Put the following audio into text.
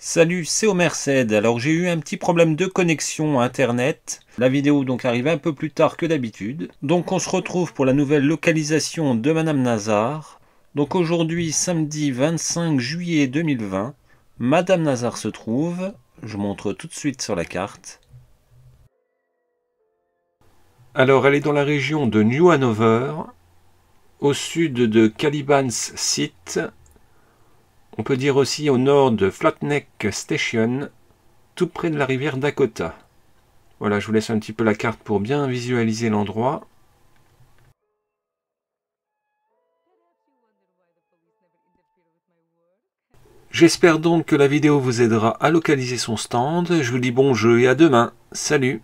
Salut, c'est Omerced. Alors j'ai eu un petit problème de connexion Internet. La vidéo donc arrive un peu plus tard que d'habitude. Donc on se retrouve pour la nouvelle localisation de Madame Nazar. Donc aujourd'hui, samedi 25 juillet 2020, Madame Nazar se trouve. Je montre tout de suite sur la carte. Alors elle est dans la région de New Hanover, au sud de Caliban's Site, on peut dire aussi au nord de Flatneck Station, tout près de la rivière Dakota. Voilà, je vous laisse un petit peu la carte pour bien visualiser l'endroit. J'espère donc que la vidéo vous aidera à localiser son stand. Je vous dis bon jeu et à demain. Salut